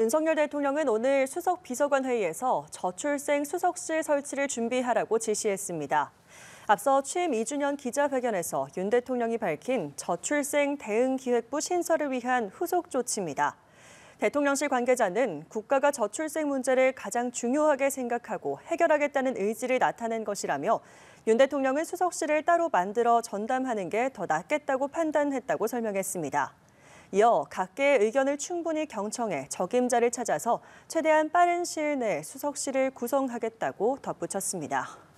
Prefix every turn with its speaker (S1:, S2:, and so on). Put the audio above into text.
S1: 윤석열 대통령은 오늘 수석 비서관 회의에서 저출생 수석실 설치를 준비하라고 지시했습니다. 앞서 취임 2주년 기자회견에서 윤 대통령이 밝힌 저출생 대응 기획부 신설을 위한 후속 조치입니다. 대통령실 관계자는 국가가 저출생 문제를 가장 중요하게 생각하고 해결하겠다는 의지를 나타낸 것이라며 윤 대통령은 수석실을 따로 만들어 전담하는 게 더 낫겠다고 판단했다고 설명했습니다. 이어 각계의 의견을 충분히 경청해 적임자를 찾아서 최대한 빠른 시일 내에 수석실을 구성하겠다고 덧붙였습니다.